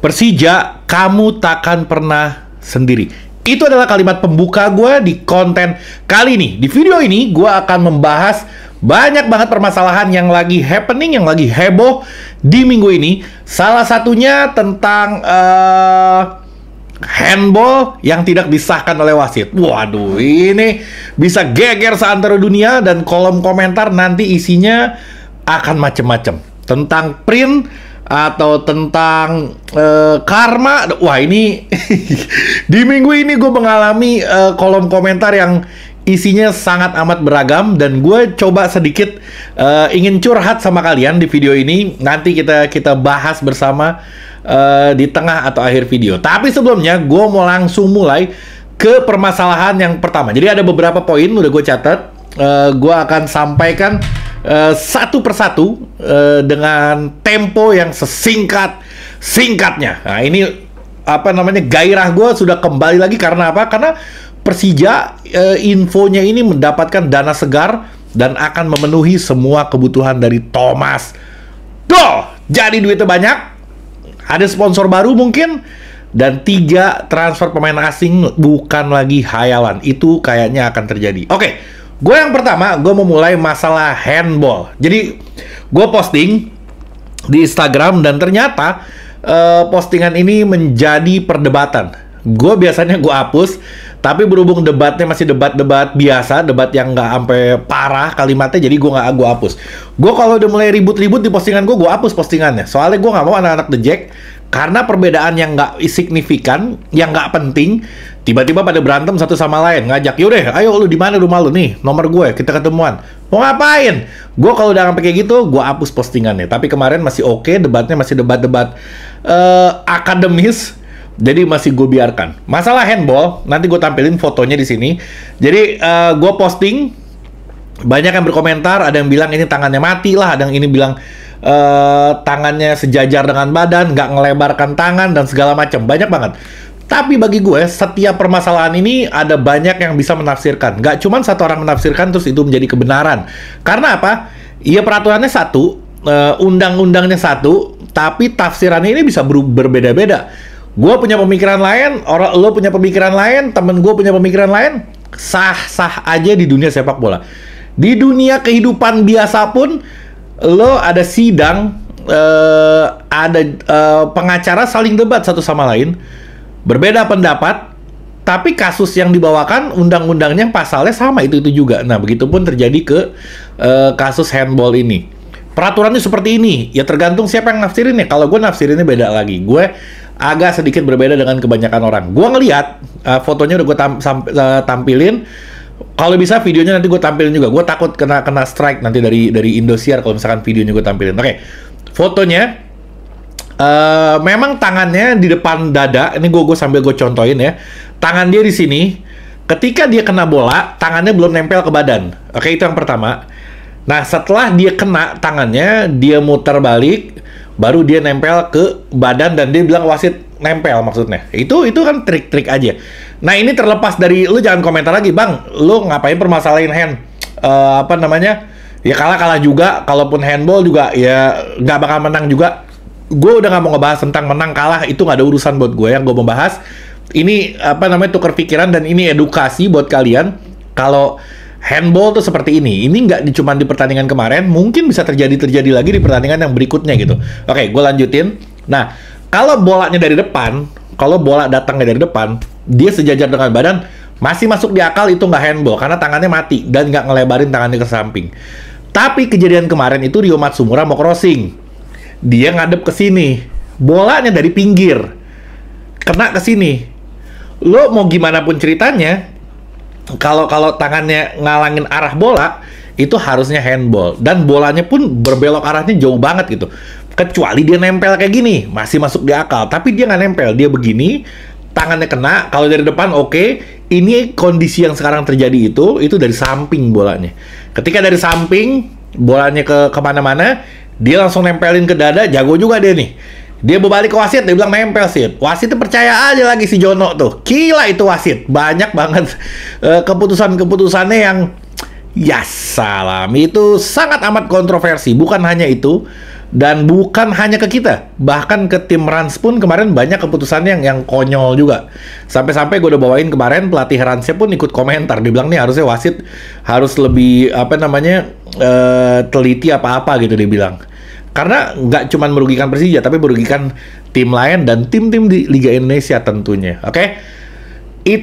Persija, kamu takkan pernah sendiri. Itu adalah kalimat pembuka gue di konten kali ini. Di video ini gue akan membahas banyak banget permasalahan yang lagi happening, yang lagi heboh di minggu ini. Salah satunya tentang uh, handball yang tidak disahkan oleh wasit. Waduh, ini bisa geger seantero dunia dan kolom komentar nanti isinya akan macem-macem. Tentang print atau tentang uh, karma. Wah, ini di minggu ini gue mengalami uh, kolom komentar yang isinya sangat amat beragam dan gue coba sedikit uh, ingin curhat sama kalian di video ini. Nanti kita kita bahas bersama uh, di tengah atau akhir video. Tapi sebelumnya gue mau langsung mulai ke permasalahan yang pertama. Jadi ada beberapa poin udah gue catat. Uh, gue akan sampaikan Eh, satu persatu uh, dengan tempo yang sesingkat singkatnya. Nah ini apa namanya gairah gue sudah kembali lagi karena apa? Karena Persija uh, infonya ini mendapatkan dana segar dan akan memenuhi semua kebutuhan dari Thomas. Doh, jadi duitnya banyak. Ada sponsor baru mungkin dan tiga transfer pemain asing bukan lagi hayalan. Itu kayaknya akan terjadi. Oke. Okay Gue yang pertama, gue mau mulai masalah handball. Jadi gue posting di Instagram dan ternyata uh, postingan ini menjadi perdebatan. Gue biasanya gue hapus, tapi berhubung debatnya masih debat-debat biasa, debat yang nggak sampai parah kalimatnya, jadi gue nggak gue hapus. Gue kalau udah mulai ribut-ribut di postingan gue, gue hapus postingannya. Soalnya gue nggak mau anak-anak dejek karena perbedaan yang nggak signifikan, yang nggak penting, Tiba-tiba pada berantem satu sama lain, ngajak, "Yaudah, ayo lu di mana rumah lu nih? Nomor gue, kita ketemuan." Mau ngapain? Gue kalau udah sampai kayak gitu, gue hapus postingannya. Tapi kemarin masih oke, okay, debatnya masih debat-debat uh, akademis. Jadi masih gue biarkan. Masalah handball, nanti gue tampilin fotonya di sini. Jadi uh, eh, gue posting, banyak yang berkomentar, ada yang bilang ini tangannya mati lah, ada yang ini bilang uh, tangannya sejajar dengan badan, nggak ngelebarkan tangan dan segala macam, banyak banget. Tapi bagi gue, setiap permasalahan ini ada banyak yang bisa menafsirkan. Gak cuman satu orang menafsirkan terus itu menjadi kebenaran. Karena apa? Ya peraturannya satu, eh, undang-undangnya satu, tapi tafsirannya ini bisa ber berbeda-beda. Gue punya pemikiran lain, orang lo punya pemikiran lain, temen gue punya pemikiran lain, sah-sah aja di dunia sepak bola. Di dunia kehidupan biasa pun, lo ada sidang, uh, ada uh, pengacara saling debat satu sama lain Berbeda pendapat, tapi kasus yang dibawakan undang-undangnya pasalnya sama itu itu juga. Nah, begitu pun terjadi ke uh, kasus handball ini. Peraturannya seperti ini, ya tergantung siapa yang nafsirin ya. Kalau gue nafsirinnya beda lagi. Gue agak sedikit berbeda dengan kebanyakan orang. Gue ngelihat uh, eh, fotonya udah gue tam, uh, tampilin. Kalau bisa videonya nanti gue tampilin juga. Gue takut kena kena strike nanti dari dari Indosiar kalau misalkan videonya gue tampilin. Oke, okay. fotonya Uh, memang tangannya di depan dada, ini gue gue sambil gue contohin ya. Tangan dia di sini, ketika dia kena bola, tangannya belum nempel ke badan. Oke, itu yang pertama. Nah, setelah dia kena tangannya, dia muter balik, baru dia nempel ke badan dan dia bilang wasit nempel maksudnya. Itu itu kan trik-trik aja. Nah, ini terlepas dari lu jangan komentar lagi, Bang. Lu ngapain permasalahin hand? Uh, apa namanya? Ya kalah-kalah juga, kalaupun handball juga ya nggak bakal menang juga gue udah nggak mau ngebahas tentang menang kalah itu nggak ada urusan buat gue yang gue mau bahas ini apa namanya tukar pikiran dan ini edukasi buat kalian kalau handball tuh seperti ini ini nggak cuma di pertandingan kemarin mungkin bisa terjadi terjadi lagi di pertandingan yang berikutnya gitu oke gue lanjutin nah kalau bolanya dari depan kalau bola datangnya dari depan dia sejajar dengan badan masih masuk di akal itu nggak handball karena tangannya mati dan nggak ngelebarin tangannya ke samping tapi kejadian kemarin itu Rio Matsumura mau crossing dia ngadep ke sini. Bolanya dari pinggir. Kena ke sini. Lo mau gimana pun ceritanya, kalau kalau tangannya ngalangin arah bola, itu harusnya handball dan bolanya pun berbelok arahnya jauh banget gitu kecuali dia nempel kayak gini masih masuk di akal tapi dia nggak nempel dia begini tangannya kena kalau dari depan oke okay. ini kondisi yang sekarang terjadi itu itu dari samping bolanya ketika dari samping bolanya ke kemana-mana dia langsung nempelin ke dada, jago juga dia nih. Dia berbalik ke wasit, dia bilang nempel sih. Wasit itu percaya aja lagi si Jono tuh. Gila itu wasit. Banyak banget eh, keputusan-keputusannya yang ya salam. Itu sangat amat kontroversi. Bukan hanya itu. Dan bukan hanya ke kita. Bahkan ke tim Rans pun kemarin banyak keputusan yang yang konyol juga. Sampai-sampai gue udah bawain kemarin pelatih Ransnya pun ikut komentar. Dia bilang nih harusnya wasit harus lebih apa namanya Eh, teliti apa-apa gitu dia bilang. Karena nggak cuma merugikan Persija, tapi merugikan tim lain dan tim-tim di Liga Indonesia tentunya. Oke? Okay?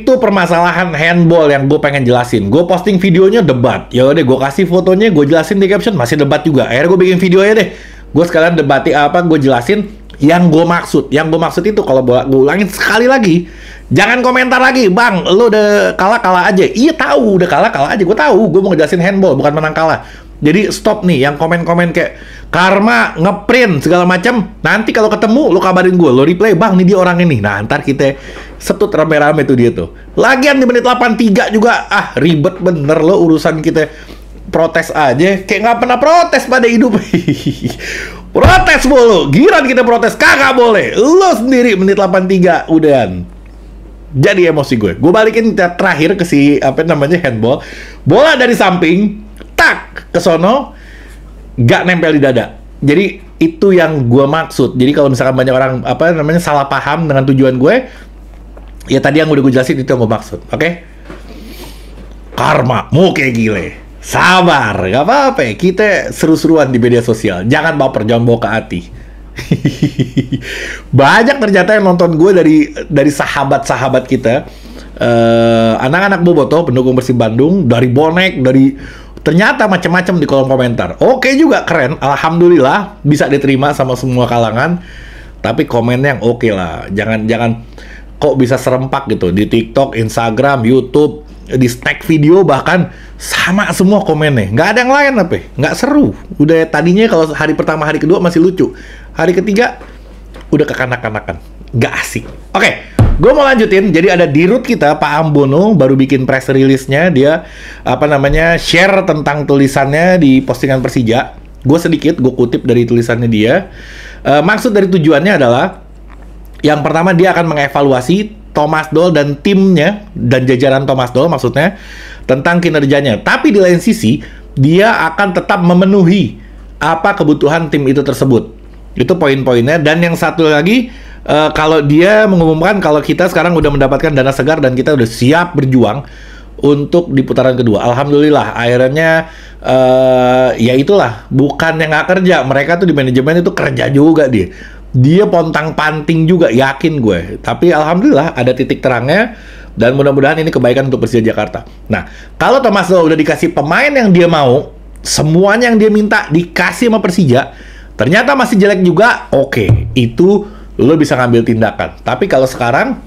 Itu permasalahan handball yang gue pengen jelasin. Gue posting videonya debat. Ya udah, gue kasih fotonya, gue jelasin di caption, masih debat juga. Akhirnya gue bikin video aja deh. Gue sekalian debati apa, gue jelasin yang gue maksud. Yang gue maksud itu kalau gue ulangin sekali lagi, jangan komentar lagi, bang. Lo udah kalah kalah aja. Iya tahu, udah kalah kalah aja. Gue tahu, gue mau ngejelasin handball, bukan menang kalah. Jadi stop nih yang komen-komen kayak karma ngeprint segala macam. Nanti kalau ketemu lo kabarin gue, lo replay bang nih dia orang ini. Nah ntar kita setut rame-rame tuh dia tuh. Lagian di menit 83 juga ah ribet bener lo urusan kita protes aja kayak nggak pernah protes pada hidup protes mulu giran kita protes kakak boleh lo sendiri menit 83 udahan jadi emosi gue. Gue balikin terakhir ke si apa namanya handball. Bola dari samping tak ke sono gak nempel di dada. Jadi itu yang gue maksud. Jadi kalau misalkan banyak orang apa namanya salah paham dengan tujuan gue, ya tadi yang udah gue jelasin itu yang gue maksud. Oke? Okay? Karma, mu kayak gile. Sabar, gak apa-apa. Kita seru-seruan di media sosial. Jangan baper, jangan bawa ke hati. Banyak ternyata yang nonton gue dari dari sahabat-sahabat kita. Uh, anak-anak Boboto pendukung Persib Bandung dari bonek dari Ternyata macam-macam di kolom komentar. Oke juga keren, alhamdulillah bisa diterima sama semua kalangan. Tapi komennya yang oke okay lah, jangan jangan kok bisa serempak gitu di TikTok, Instagram, YouTube, di stack video bahkan sama semua komennya. Nggak ada yang lain apa? Nggak seru. Udah tadinya kalau hari pertama, hari kedua masih lucu. Hari ketiga udah kekanak-kanakan. Nggak asik. Oke. Okay. Gue mau lanjutin, jadi ada di root kita Pak Ambono baru bikin press release-nya dia apa namanya share tentang tulisannya di postingan Persija. Gue sedikit gue kutip dari tulisannya dia. E, maksud dari tujuannya adalah yang pertama dia akan mengevaluasi Thomas Doll dan timnya dan jajaran Thomas Doll maksudnya tentang kinerjanya. Tapi di lain sisi dia akan tetap memenuhi apa kebutuhan tim itu tersebut. Itu poin-poinnya dan yang satu lagi Eh, kalau dia mengumumkan kalau kita sekarang udah mendapatkan dana segar dan kita udah siap berjuang untuk di putaran kedua. Alhamdulillah, akhirnya uh, ya itulah bukan yang nggak kerja, mereka tuh di manajemen itu kerja juga dia. Dia pontang panting juga yakin gue. Tapi alhamdulillah ada titik terangnya dan mudah-mudahan ini kebaikan untuk Persija Jakarta. Nah, kalau Thomas Doll udah dikasih pemain yang dia mau, semuanya yang dia minta dikasih sama Persija, ternyata masih jelek juga, oke, okay, itu lo bisa ngambil tindakan. Tapi kalau sekarang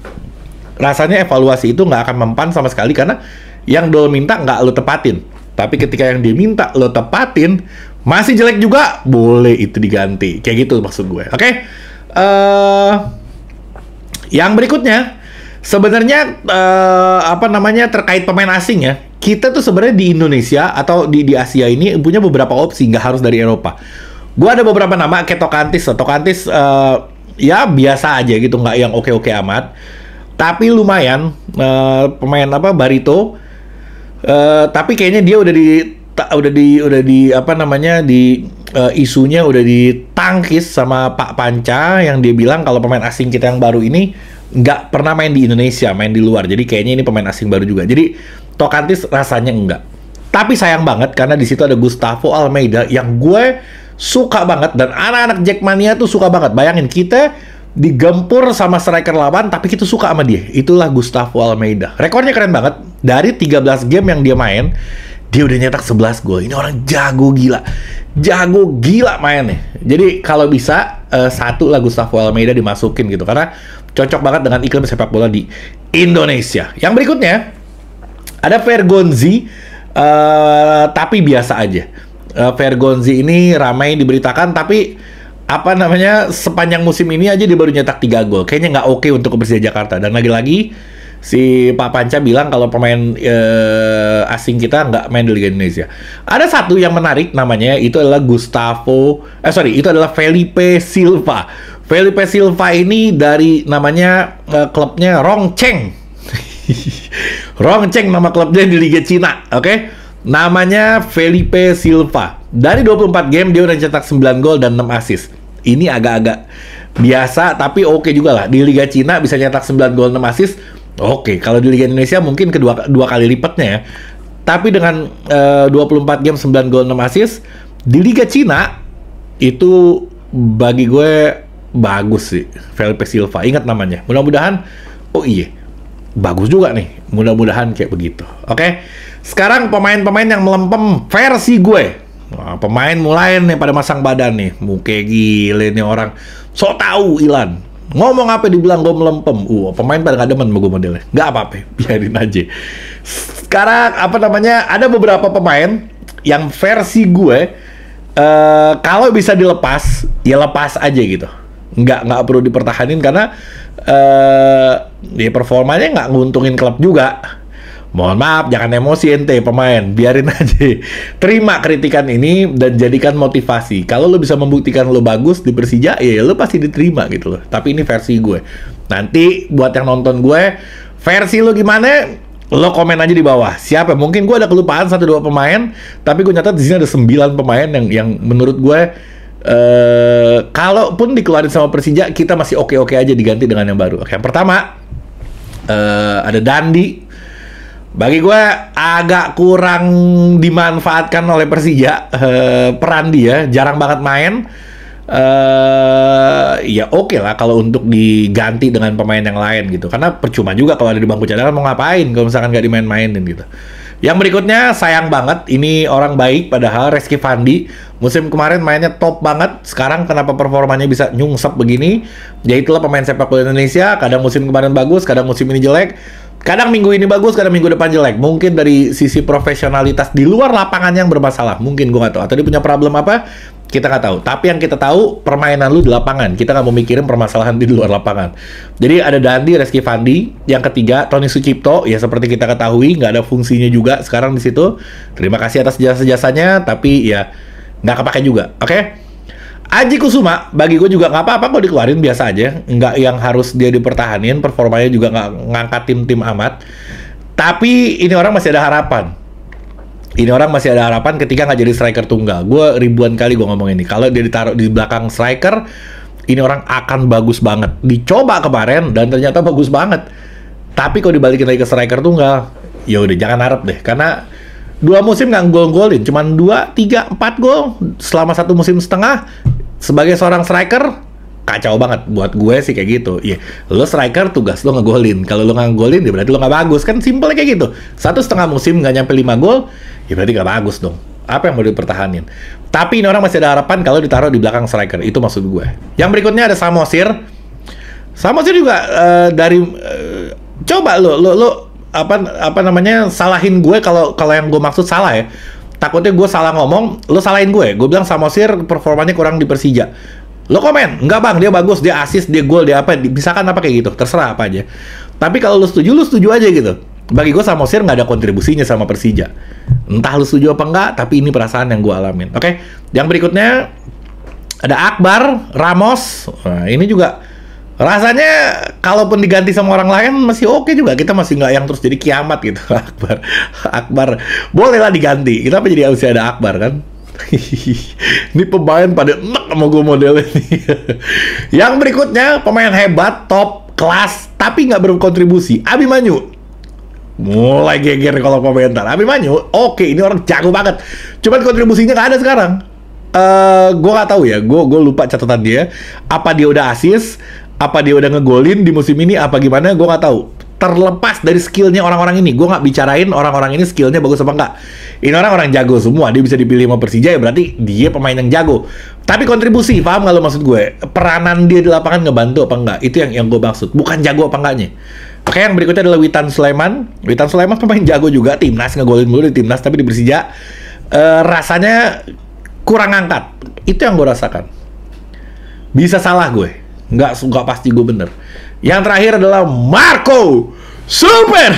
rasanya evaluasi itu nggak akan mempan sama sekali karena yang lo minta nggak lo tepatin. Tapi ketika yang diminta lo tepatin masih jelek juga, boleh itu diganti. Kayak gitu maksud gue. Oke. Okay? Uh, eh, yang berikutnya sebenarnya uh, apa namanya terkait pemain asing ya. Kita tuh sebenarnya di Indonesia atau di di Asia ini punya beberapa opsi, nggak harus dari Eropa. Gue ada beberapa nama, kayak Tokantis. Tokantis uh, eh, ya biasa aja gitu nggak yang oke oke amat tapi lumayan uh, pemain apa Barito uh, tapi kayaknya dia udah di ta, udah di udah di apa namanya di uh, isunya udah ditangkis sama Pak Panca yang dia bilang kalau pemain asing kita yang baru ini nggak pernah main di Indonesia main di luar jadi kayaknya ini pemain asing baru juga jadi Tokantis rasanya enggak tapi sayang banget karena di situ ada Gustavo Almeida yang gue suka banget dan anak-anak Jackmania tuh suka banget. Bayangin kita digempur sama striker lawan tapi kita suka sama dia. Itulah Gustavo Almeida. Rekornya keren banget. Dari 13 game yang dia main, dia udah nyetak 11 gol. Ini orang jago gila. Jago gila mainnya. Jadi kalau bisa uh, satu lah Gustavo Almeida dimasukin gitu karena cocok banget dengan iklim sepak bola di Indonesia. Yang berikutnya ada Vergonzi. Eh, tapi biasa aja. Uh, Vergonzi ini ramai diberitakan tapi apa namanya sepanjang musim ini aja dia baru nyetak tiga gol. Kayaknya nggak oke okay untuk Persija Jakarta dan lagi-lagi si Pak Panca bilang kalau pemain uh, asing kita nggak main di Liga Indonesia. Ada satu yang menarik namanya itu adalah Gustavo eh sorry itu adalah Felipe Silva. Felipe Silva ini dari namanya uh, klubnya Rongcheng. Rongceng nama klubnya di Liga Cina, oke? Okay? Namanya Felipe Silva. Dari 24 game dia udah cetak 9 gol dan 6 assist. Ini agak-agak biasa tapi oke okay juga lah. Di Liga Cina bisa nyetak 9 gol 6 assist. Oke, okay. kalau di Liga Indonesia mungkin kedua dua kali lipatnya ya. Tapi dengan eh, uh, 24 game 9 gol 6 assist di Liga Cina itu bagi gue bagus sih Felipe Silva. Ingat namanya. Mudah-mudahan oh iya bagus juga nih. Mudah-mudahan kayak begitu. Oke. Okay? Sekarang pemain-pemain yang melempem versi gue. Nah, pemain mulai nih pada masang badan nih. Muka gile nih orang. So tau Ilan. Ngomong apa dibilang gue melempem. Uh, pemain pada gak demen sama gue modelnya. Gak apa-apa, biarin aja. Sekarang apa namanya? Ada beberapa pemain yang versi gue uh, kalau bisa dilepas, ya lepas aja gitu nggak nggak perlu dipertahanin karena uh, ya performanya nggak nguntungin klub juga mohon maaf jangan emosi ente pemain biarin aja terima kritikan ini dan jadikan motivasi kalau lo bisa membuktikan lo bagus di Persija ya lo pasti diterima gitu loh tapi ini versi gue nanti buat yang nonton gue versi lo gimana lo komen aja di bawah siapa mungkin gue ada kelupaan satu dua pemain tapi gue nyatat di sini ada sembilan pemain yang yang menurut gue Uh, kalaupun dikeluarin sama Persija, kita masih oke-oke aja diganti dengan yang baru. Oke, yang pertama uh, ada Dandi. Bagi gue agak kurang dimanfaatkan oleh Persija uh, peran dia, jarang banget main. Uh, ya oke okay lah kalau untuk diganti dengan pemain yang lain gitu karena percuma juga kalau ada di bangku cadangan mau ngapain kalau misalkan gak dimain-mainin gitu yang berikutnya sayang banget, ini orang baik padahal Reski Fandi musim kemarin mainnya top banget. Sekarang kenapa performanya bisa nyungsep begini? Ya itulah pemain sepak bola Indonesia, kadang musim kemarin bagus, kadang musim ini jelek. Kadang minggu ini bagus, kadang minggu depan jelek. Mungkin dari sisi profesionalitas di luar lapangan yang bermasalah. Mungkin gue gak tahu. Atau dia punya problem apa? kita nggak tahu. Tapi yang kita tahu permainan lu di lapangan. Kita nggak mau mikirin permasalahan di luar lapangan. Jadi ada Dandi, Reski Fandi. Yang ketiga Tony Sucipto. Ya seperti kita ketahui nggak ada fungsinya juga sekarang di situ. Terima kasih atas jasa-jasanya. Tapi ya nggak kepake juga. Oke? Okay? Aji Kusuma bagi gue juga nggak apa-apa kok dikeluarin biasa aja. Nggak yang harus dia dipertahanin. Performanya juga nggak ngangkat tim-tim amat. Tapi ini orang masih ada harapan ini orang masih ada harapan ketika nggak jadi striker tunggal. Gue ribuan kali gue ngomong ini. Kalau dia ditaruh di belakang striker, ini orang akan bagus banget. Dicoba kemarin dan ternyata bagus banget. Tapi kalau dibalikin lagi ke striker tunggal, ya udah jangan harap deh. Karena dua musim nggak gol-golin, cuman dua, tiga, empat gol selama satu musim setengah. Sebagai seorang striker, kacau banget buat gue sih kayak gitu. Iya, yeah. lo striker tugas lo ngegolin. Kalau lo nggak ngegolin ya berarti lo nggak bagus kan simple kayak gitu. Satu setengah musim nggak nyampe lima gol, ya berarti nggak bagus dong. Apa yang mau dipertahanin? Tapi ini orang masih ada harapan kalau ditaruh di belakang striker. Itu maksud gue. Yang berikutnya ada Samosir. Samosir juga uh, dari uh, coba lo lo lo apa apa namanya salahin gue kalau kalau yang gue maksud salah ya takutnya gue salah ngomong, lo salahin gue. Gue bilang Samosir performanya kurang di Persija. Lo komen, enggak bang, dia bagus, dia asis, dia gol, dia apa, misalkan apa kayak gitu, terserah apa aja. Tapi kalau lo setuju, lo setuju aja gitu. Bagi gue sama Samosir nggak ada kontribusinya sama Persija. Entah lo setuju apa enggak, tapi ini perasaan yang gue alamin. Oke, okay? yang berikutnya ada Akbar, Ramos. Nah, ini juga rasanya kalaupun diganti sama orang lain masih oke okay juga kita masih nggak yang terus jadi kiamat gitu Akbar Akbar bolehlah diganti kita apa jadi harus ada Akbar kan ini pemain pada enak sama gue modelnya nih. Yang berikutnya, pemain hebat, top, kelas, tapi nggak berkontribusi. Abimanyu. Mulai geger kalau komentar. Abimanyu, oke okay, ini orang jago banget. Cuman kontribusinya nggak ada sekarang. Uh, eh, gue nggak tahu ya, gue gue lupa catatan dia. Apa dia udah asis? Apa dia udah ngegolin di musim ini? Apa gimana? Gue nggak tahu terlepas dari skillnya orang-orang ini. Gue nggak bicarain orang-orang ini skillnya bagus apa enggak. Ini orang-orang jago semua. Dia bisa dipilih sama Persija ya berarti dia pemain yang jago. Tapi kontribusi, paham nggak lo maksud gue? Peranan dia di lapangan ngebantu apa enggak? Itu yang yang gue maksud. Bukan jago apa enggaknya. Oke, yang berikutnya adalah Witan Sulaiman. Witan Sulaiman pemain jago juga. Timnas ngegolin dulu di timnas tapi di Persija uh, rasanya kurang angkat. Itu yang gue rasakan. Bisa salah gue. Nggak, nggak pasti gue bener yang terakhir adalah Marco Super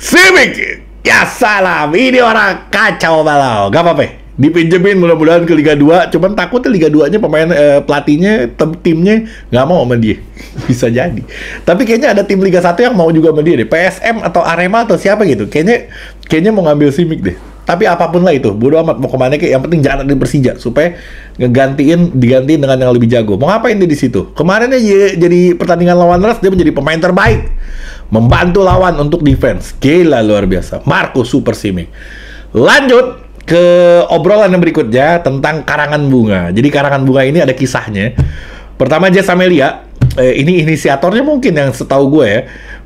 Simic Ya salam, ini orang kacau balau Gak apa-apa Dipinjemin mudah-mudahan ke Liga 2 Cuman takutnya Liga 2 nya pemain eh, pelatihnya tim Timnya gak mau sama dia Bisa jadi Tapi kayaknya ada tim Liga 1 yang mau juga sama dia deh PSM atau Arema atau siapa gitu Kayaknya kayaknya mau ngambil Simic deh tapi apapun lah itu bodo amat mau kemana ke yang penting jangan ada di Persija supaya ngegantiin digantiin dengan yang lebih jago mau ngapain dia di situ kemarin dia jadi pertandingan lawan Ras dia menjadi pemain terbaik membantu lawan untuk defense gila luar biasa Marco Super simik. lanjut ke obrolan yang berikutnya tentang karangan bunga jadi karangan bunga ini ada kisahnya pertama Jess Amelia eh, ini inisiatornya mungkin yang setahu gue ya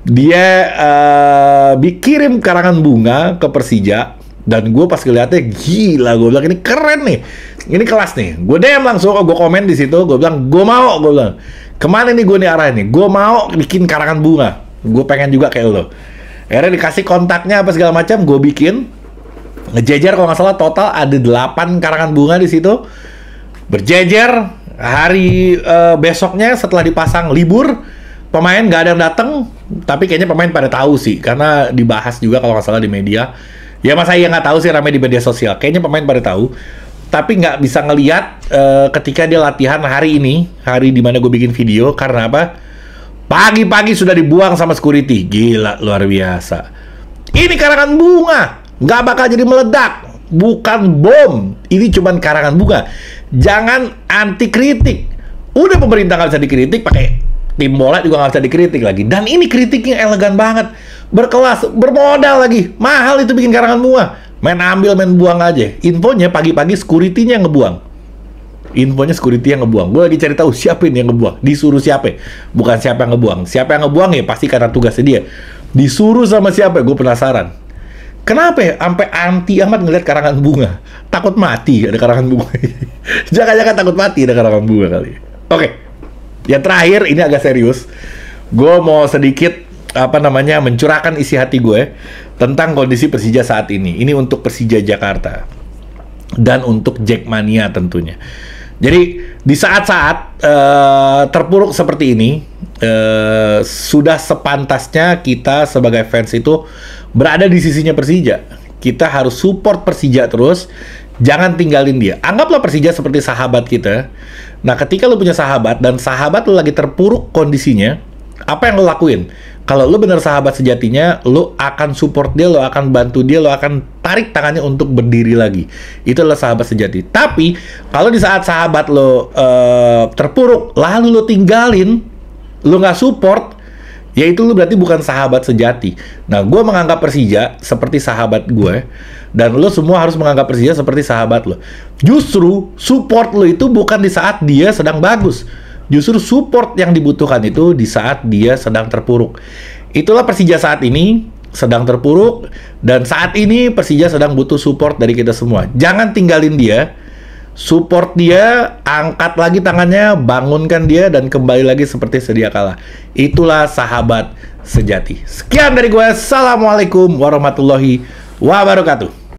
dia uh, dikirim karangan bunga ke Persija dan gue pas ngeliatnya gila gue bilang ini keren nih ini kelas nih gue DM langsung oh, gue komen di situ gue bilang gue mau gue bilang kemana nih gue nih arah nih gue mau bikin karangan bunga gue pengen juga kayak lo akhirnya dikasih kontaknya apa segala macam gue bikin ngejejer kalau nggak salah total ada 8 karangan bunga di situ berjejer hari uh, besoknya setelah dipasang libur pemain nggak ada yang datang tapi kayaknya pemain pada tahu sih karena dibahas juga kalau nggak salah di media Ya masa saya nggak tahu sih ramai di media sosial. Kayaknya pemain pada tahu. Tapi nggak bisa ngelihat uh, eh, ketika dia latihan hari ini, hari di mana gue bikin video. Karena apa? Pagi-pagi sudah dibuang sama security. Gila, luar biasa. Ini karangan bunga. Nggak bakal jadi meledak. Bukan bom. Ini cuman karangan bunga. Jangan anti kritik. Udah pemerintah nggak bisa dikritik, pakai tim bola juga nggak bisa dikritik lagi. Dan ini kritiknya elegan banget berkelas, bermodal lagi. Mahal itu bikin karangan bunga. Main ambil, main buang aja. Infonya pagi-pagi security-nya yang ngebuang. Infonya security yang ngebuang. Gue lagi cari tahu siapa ini yang ngebuang. Disuruh siapa? Bukan siapa yang ngebuang. Siapa yang ngebuang ya pasti karena tugasnya dia. Disuruh sama siapa? Gue penasaran. Kenapa ya? Sampai anti amat ngeliat karangan bunga. Takut mati ada karangan bunga. Jangan-jangan takut mati ada karangan bunga kali. Oke. Okay. Yang terakhir ini agak serius. Gue mau sedikit apa namanya mencurahkan isi hati gue tentang kondisi Persija saat ini. Ini untuk Persija Jakarta dan untuk Jackmania tentunya. Jadi di saat-saat uh, terpuruk seperti ini uh, sudah sepantasnya kita sebagai fans itu berada di sisinya Persija. Kita harus support Persija terus, jangan tinggalin dia. Anggaplah Persija seperti sahabat kita. Nah, ketika lu punya sahabat dan sahabat lu lagi terpuruk kondisinya, apa yang lo lakuin? kalau lo bener sahabat sejatinya lo akan support dia lo akan bantu dia lo akan tarik tangannya untuk berdiri lagi itu adalah sahabat sejati tapi kalau di saat sahabat lo uh, terpuruk lalu lo tinggalin lo nggak support ya itu lu berarti bukan sahabat sejati. Nah, gue menganggap Persija seperti sahabat gue, dan lo semua harus menganggap Persija seperti sahabat lo. Justru support lo itu bukan di saat dia sedang bagus, Justru support yang dibutuhkan itu di saat dia sedang terpuruk. Itulah Persija saat ini sedang terpuruk dan saat ini Persija sedang butuh support dari kita semua. Jangan tinggalin dia. Support dia, angkat lagi tangannya, bangunkan dia dan kembali lagi seperti sedia kala. Itulah sahabat sejati. Sekian dari gue. Assalamualaikum warahmatullahi wabarakatuh.